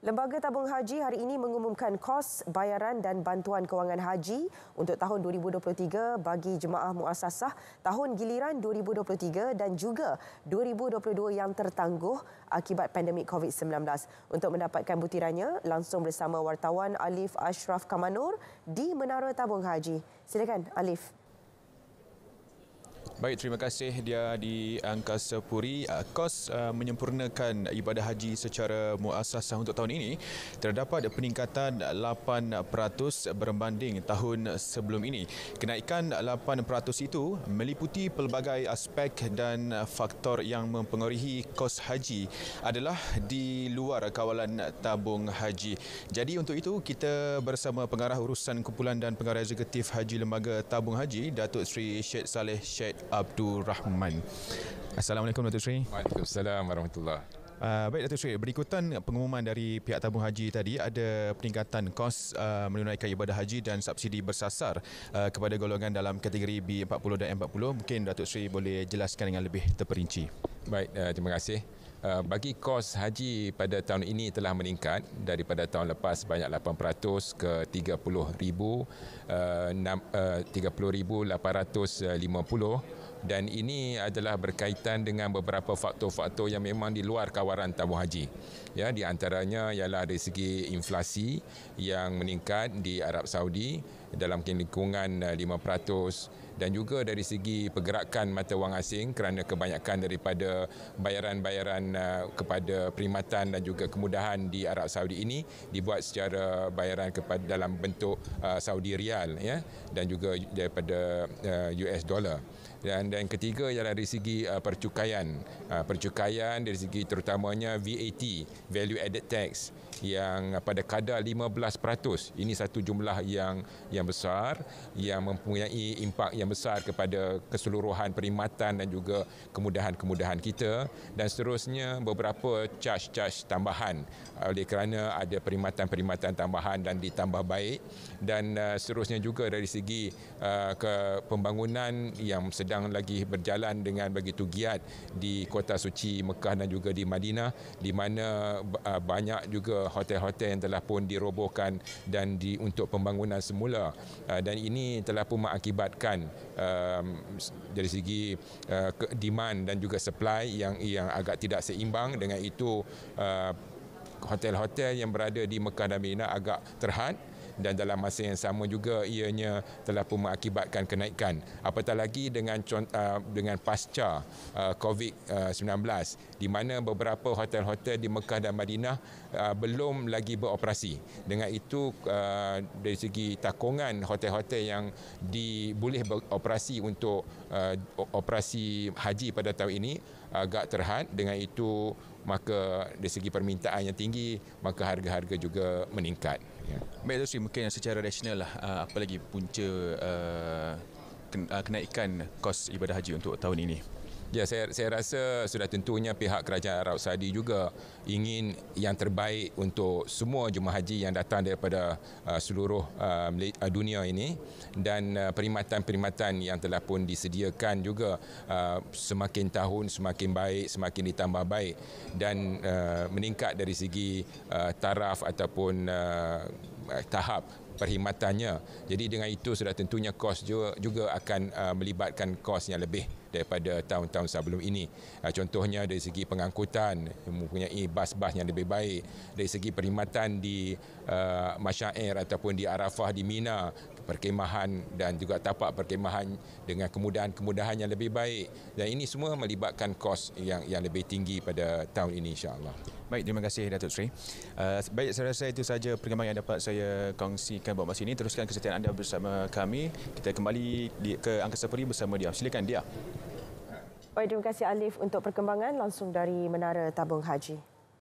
Lembaga Tabung Haji hari ini mengumumkan kos bayaran dan bantuan kewangan haji untuk tahun 2023 bagi jemaah muasasah tahun giliran 2023 dan juga 2022 yang tertangguh akibat pandemik COVID-19. Untuk mendapatkan butirannya, langsung bersama wartawan Alif Ashraf Kamanur di Menara Tabung Haji. Silakan Alif. Baik, terima kasih dia di Angkasa Puri. Uh, kos uh, menyempurnakan ibadah haji secara muasasah untuk tahun ini terdapat peningkatan 8% berbanding tahun sebelum ini. Kenaikan 8% itu meliputi pelbagai aspek dan faktor yang mempengaruhi kos haji adalah di luar kawalan tabung haji. Jadi untuk itu, kita bersama pengarah urusan kumpulan dan pengarah eksekutif haji lembaga tabung haji, Datuk Sri Syed Saleh Syed Abdul Rahman. Assalamualaikum Datuk Sri. Waalaikumsalam warahmatullahi Uh, ah, baik Datuk Sri, berikutan pengumuman dari pihak tabung haji tadi ada peningkatan kos uh, menunaikan ibadah haji dan subsidi bersasar uh, kepada golongan dalam kategori B40 dan M40. Mungkin Datuk Sri boleh jelaskan dengan lebih terperinci. Baik, uh, terima kasih. Eh, bagi kos haji pada tahun ini telah meningkat daripada tahun lepas sebanyak 8% ke 30,000 uh, 30,850 dan ini adalah berkaitan dengan beberapa faktor-faktor yang memang di luar kawaran tabung haji. Ya, di antaranya ialah dari segi inflasi yang meningkat di Arab Saudi dalam lingkungan 5% eh, dan juga dari segi pergerakan mata wang asing kerana kebanyakan daripada bayaran-bayaran eh, kepada perkhidmatan dan juga kemudahan di Arab Saudi ini dibuat secara bayaran kepada dalam bentuk eh, Saudi rial ya dan juga daripada US dollar dan dan ketiga ialah dari segi uh, percukaian. Uh, percukaian dari segi terutamanya VAT, Value Added Tax yang uh, pada kadar 15%. Ini satu jumlah yang yang besar yang mempunyai impak yang besar kepada keseluruhan perkhidmatan dan juga kemudahan-kemudahan kita dan seterusnya beberapa charge-charge tambahan uh, oleh kerana ada perkhidmatan-perkhidmatan tambahan dan ditambah baik dan seterusnya juga dari segi ke pembangunan yang sedang lagi lagi berjalan dengan begitu giat di Kota Suci Mekah dan juga di Madinah di mana uh, banyak juga hotel-hotel yang telah pun dirobohkan dan di untuk pembangunan semula uh, dan ini telah pun mengakibatkan um, dari segi uh, demand dan juga supply yang yang agak tidak seimbang dengan itu hotel-hotel yang berada di Mekah dan Madinah agak terhad dan dalam masa yang sama juga ianya telah pun mengakibatkan kenaikan apatah lagi dengan uh, dengan pasca uh, COVID-19 uh, di mana beberapa hotel-hotel di Mekah dan Madinah uh, belum lagi beroperasi dengan itu dari segi takungan hotel-hotel yang di, boleh beroperasi untuk operasi haji pada tahun ini agak terhad dengan itu maka dari segi permintaan yang tinggi maka harga-harga juga meningkat ya. Baik Tuan Sri mungkin secara rasional lah uh, apa lagi punca uh, uh, kenaikan kos ibadah haji untuk tahun ini Ya, saya, saya rasa sudah tentunya pihak kerajaan Arab Saudi juga ingin yang terbaik untuk semua jemaah haji yang datang daripada uh, seluruh uh, uh, dunia ini dan uh, perkhidmatan-perkhidmatan yang telah pun disediakan juga uh, semakin tahun semakin baik, semakin ditambah baik dan uh, meningkat dari segi uh, taraf ataupun uh, uh, tahap perkhidmatannya. Jadi dengan itu sudah tentunya kos juga, juga akan uh, melibatkan kos yang lebih daripada tahun-tahun sebelum ini. Uh, contohnya dari segi pengangkutan mempunyai bas-bas yang lebih baik. Dari segi perkhidmatan di uh, Masyair ataupun di Arafah di Mina perkemahan dan juga tapak perkemahan dengan kemudahan-kemudahan yang lebih baik. Dan ini semua melibatkan kos yang yang lebih tinggi pada tahun ini Insyaallah. Baik, terima kasih Datuk Sri. Uh, baik, saya rasa itu saja perkembangan yang dapat saya kongsikan buat masa ini. Teruskan kesetiaan anda bersama kami. Kita kembali di, ke Angkasa Peri bersama dia. Silakan dia. Baik, terima kasih Alif untuk perkembangan langsung dari Menara Tabung Haji.